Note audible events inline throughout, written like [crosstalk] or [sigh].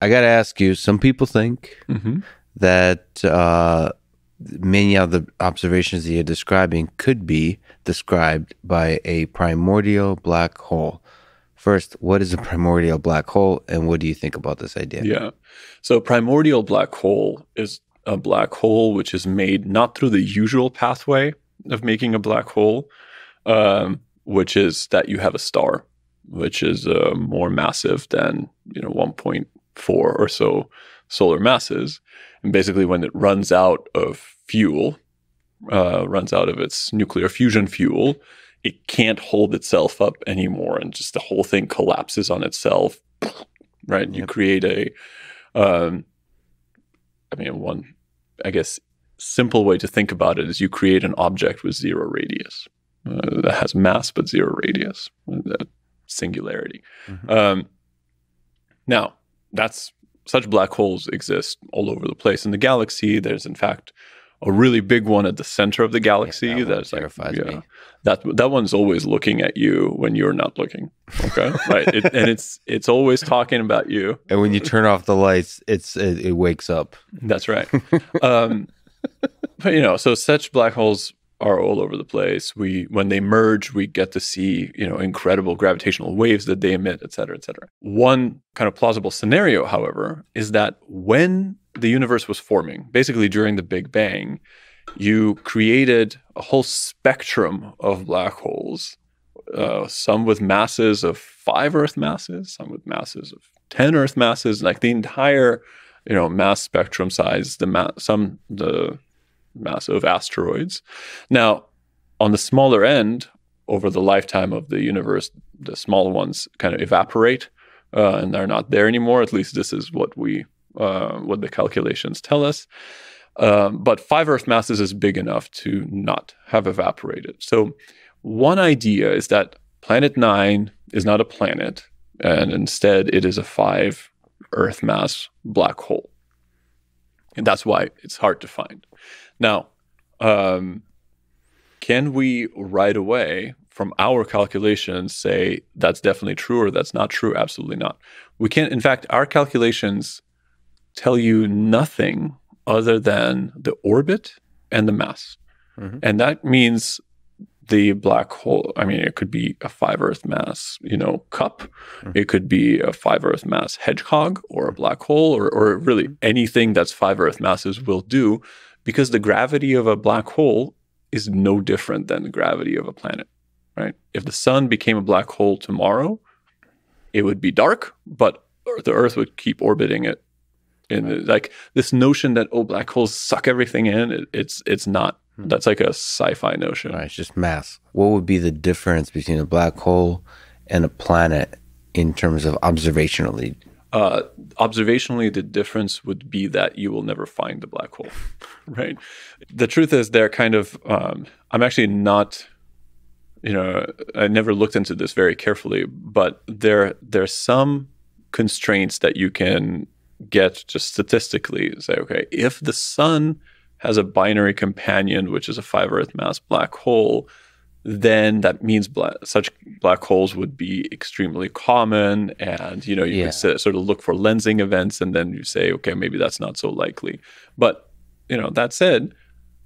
I got to ask you. Some people think mm-hmm. that uh, many of the observations that you're describing could be described by a primordial black hole. First, what is a primordial black hole, and what do you think about this idea? Yeah. So, primordial black hole is a black hole which is made not through the usual pathway of making a black hole, um, which is that you have a star, which is uh, more massive than you know four or so solar masses. And basically, when it runs out of fuel, uh, runs out of its nuclear fusion fuel, it can't hold itself up anymore, and just the whole thing collapses on itself. [sniffs] Right? Yep. You create a, um, I mean, one, I guess, simple way to think about it is you create an object with zero radius uh, that has mass but zero radius. That uh, singularity. Mm-hmm. Um, now, that's such black holes exist all over the place in the galaxy. There's in fact a really big one at the center of the galaxy yeah, that that's like, yeah, me. That that one's always looking at you when you're not looking. Okay, [laughs] right? It, and it's it's always talking about you. And when you turn off the lights, it's it, it wakes up. That's right. um, but you know, so such black holes are all over the place. We when they merge, we get to see, you know, incredible gravitational waves that they emit, et cetera, et cetera. One kind of plausible scenario, however, is that when the universe was forming, basically during the Big Bang, you created a whole spectrum of black holes, uh, some with masses of five Earth masses, some with masses of 10 Earth masses, like the entire, you know, mass spectrum size, the ma- some the massive asteroids. Now, on the smaller end, over the lifetime of the universe, the small ones kind of evaporate uh, and are not there anymore. At least this is what we uh, what the calculations tell us. Um, but five Earth masses is big enough to not have evaporated. So one idea is that Planet Nine is not a planet, and instead it is a five Earth mass black hole and that's why it's hard to find. Now, um, can we right away from our calculations say that's definitely true or that's not true? Absolutely not. We can't. In fact, our calculations tell you nothing other than the orbit and the mass. Mm-hmm. And that means the black hole i mean it could be a five earth mass you know cup mm-hmm. it could be a five earth mass hedgehog or a black hole or, or really mm-hmm. anything that's five earth masses will do because the gravity of a black hole is no different than the gravity of a planet right if the sun became a black hole tomorrow it would be dark but the earth would keep orbiting it and right. like this notion that oh black holes suck everything in it, it's it's not Mm-hmm. That's like a sci-fi notion. Right, it's just mass. What would be the difference between a black hole and a planet in terms of observationally? Uh, observationally, the difference would be that you will never find the black hole, [laughs] right? The truth is, they're kind of. Um, I'm actually not. You know, I never looked into this very carefully, but there there's some constraints that you can get just statistically. Say, okay, if the sun has a binary companion, which is a five Earth mass black hole, then that means such black holes would be extremely common. And, you know, you yeah. could sort of look for lensing events and then you say, okay, maybe that's not so likely. But, you know, that said,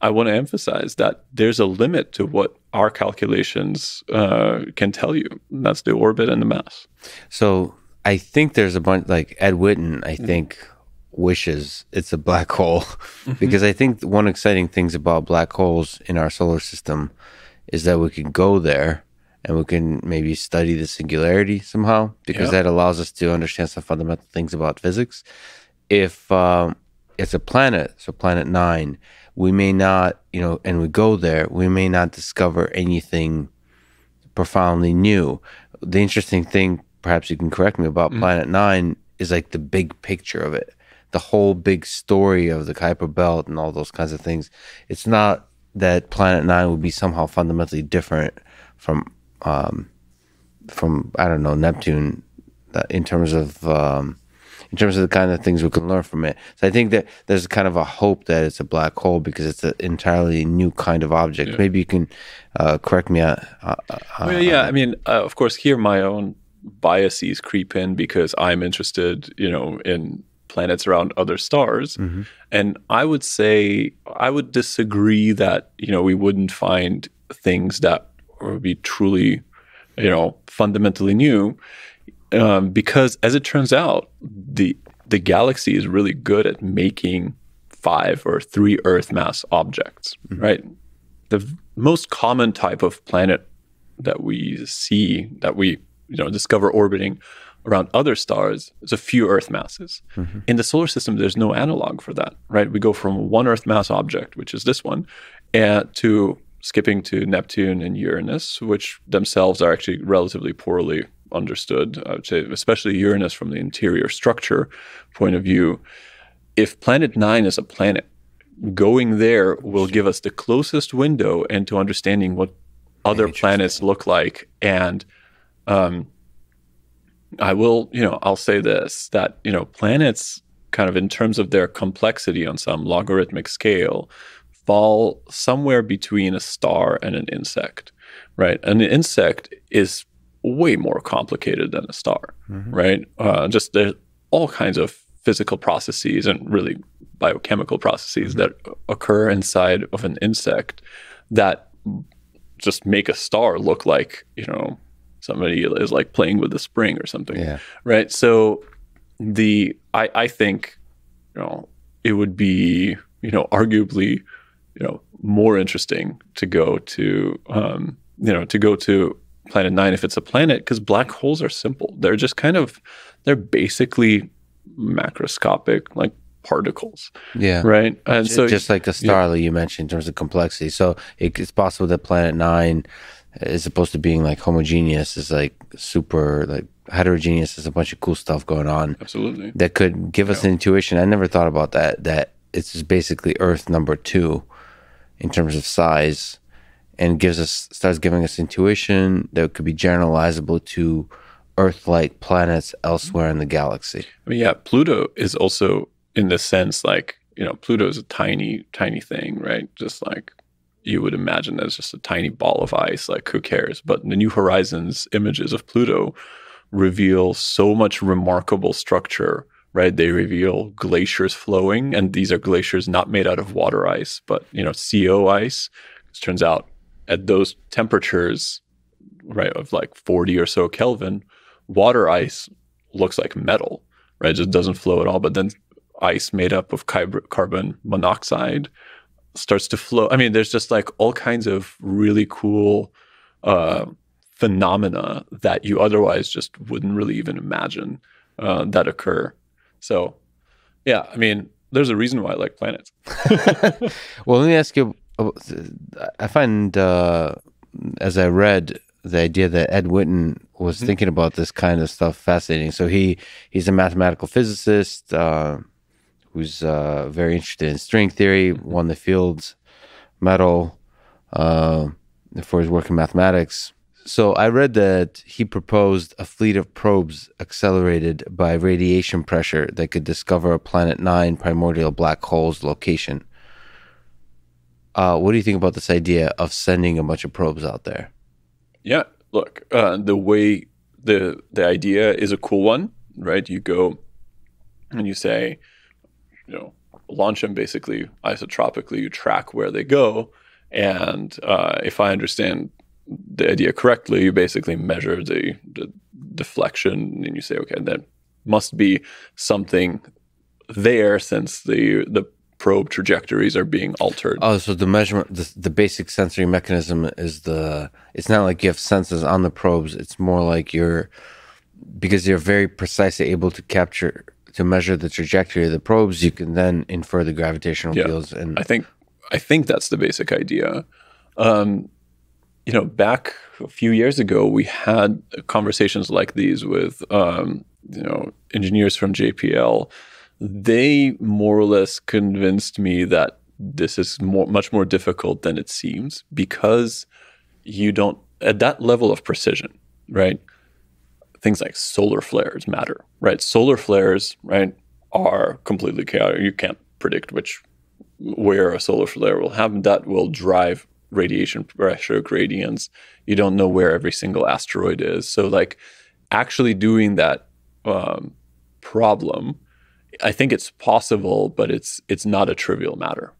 I want to emphasize that there's a limit to what our calculations uh, can tell you. And that's the orbit and the mass. So I think there's a bunch, like Ed Witten, I mm-hmm. think wishes it's a black hole. [laughs] Mm-hmm. Because I think one exciting things about black holes in our solar system is that we can go there and we can maybe study the singularity somehow because yep. that allows us to understand some fundamental things about physics. If um, it's a planet, so planet nine, we may not, you know, and we go there, we may not discover anything profoundly new. The interesting thing, perhaps you can correct me about mm. planet nine, is like the big picture of it the whole big story of the Kuiper Belt and all those kinds of things. It's not that Planet Nine would be somehow fundamentally different from um, from I don't know Neptune uh, in terms of um, in terms of the kind of things we can learn from it. So I think that there's kind of a hope that it's a black hole because it's an entirely new kind of object. Yeah. Maybe you can uh, correct me. Uh, uh, oh, on, uh, well, yeah, I mean, uh, of course, here my own biases creep in because I'm interested, you know, in planets around other stars. Mm-hmm. And I would say, I would disagree that, you know, we wouldn't find things that would be truly, you know, fundamentally new. Um, because as it turns out, the the galaxy is really good at making five or three Earth mass objects, mm-hmm. right? The most common type of planet that we see, that we you know discover orbiting, around other stars is a few Earth masses. Mm-hmm. In the solar system, there's no analog for that, right? We go from one Earth mass object, which is this one, and eh, to skipping to Neptune and Uranus, which themselves are actually relatively poorly understood, I would say, especially Uranus from the interior structure point of view. If planet nine is a planet, going there will give us the closest window into understanding what other planets look like and um, I will, you know, I'll say this that, you know, planets kind of in terms of their complexity on some logarithmic scale fall somewhere between a star and an insect, right? An insect is way more complicated than a star, mm-hmm. right? Uh, just there's all kinds of physical processes and really biochemical processes mm-hmm. that occur inside of an insect that just make a star look like, you know, somebody is like playing with a spring or something. Yeah. Right. So the I, I think, you know, it would be, you know, arguably, you know, more interesting to go to um, you know, to go to planet nine if it's a planet, because black holes are simple. They're just kind of they're basically macroscopic, like particles. Yeah. Right. And just, so just like the star yeah. you mentioned in terms of complexity. So it, it's possible that planet nine as opposed to being like homogeneous is like super like heterogeneous is a bunch of cool stuff going on absolutely that could give us yeah. an intuition i never thought about that that it's basically earth number two in terms of size and gives us starts giving us intuition that could be generalizable to earth-like planets elsewhere in the galaxy i mean yeah pluto is also in the sense like you know pluto is a tiny tiny thing right just like you would imagine as just a tiny ball of ice, like who cares? But the New Horizons images of Pluto reveal so much remarkable structure, right? They reveal glaciers flowing, and these are glaciers not made out of water ice, but you know, CO ice. It turns out at those temperatures, right, of like 40 or so Kelvin, water ice looks like metal, right? It just doesn't flow at all. But then ice made up of carbon monoxide starts to flow. I mean, there's just like all kinds of really cool uh, phenomena that you otherwise just wouldn't really even imagine uh, that occur. So, yeah, I mean, there's a reason why I like planets. [laughs] [laughs] well, let me ask you. Uh, I find, uh, as I read, the idea that Ed Witten was mm-hmm. thinking about this kind of stuff fascinating. So he he's a mathematical physicist. Uh, who's uh, very interested in string theory, won the Fields Medal uh, for his work in mathematics. So I read that he proposed a fleet of probes accelerated by radiation pressure that could discover a Planet Nine primordial black hole's location. Uh, what do you think about this idea of sending a bunch of probes out there? Yeah, look, uh, the way the the idea is a cool one, right? You go and you say, you know launch them basically isotropically. You track where they go, and uh, if I understand the idea correctly, you basically measure the, the deflection, and you say, okay, that must be something there since the the probe trajectories are being altered. Oh, so the measurement, the, the, basic sensory mechanism is the. It's not like you have sensors on the probes. It's more like you're, because you're very precisely able to capture to measure the trajectory of the probes, you can then infer the gravitational yeah. fields. And I think I think that's the basic idea. Um, you know, back a few years ago, we had conversations like these with um, you know engineers from JPL. They more or less convinced me that this is more, much more difficult than it seems because you don't at that level of precision, right? things like solar flares matter, right? Solar flares, right, are completely chaotic. You can't predict which where a solar flare will happen. That will drive radiation pressure gradients. You don't know where every single asteroid is. So, like, actually doing that um, problem, I think it's possible, but it's it's not a trivial matter.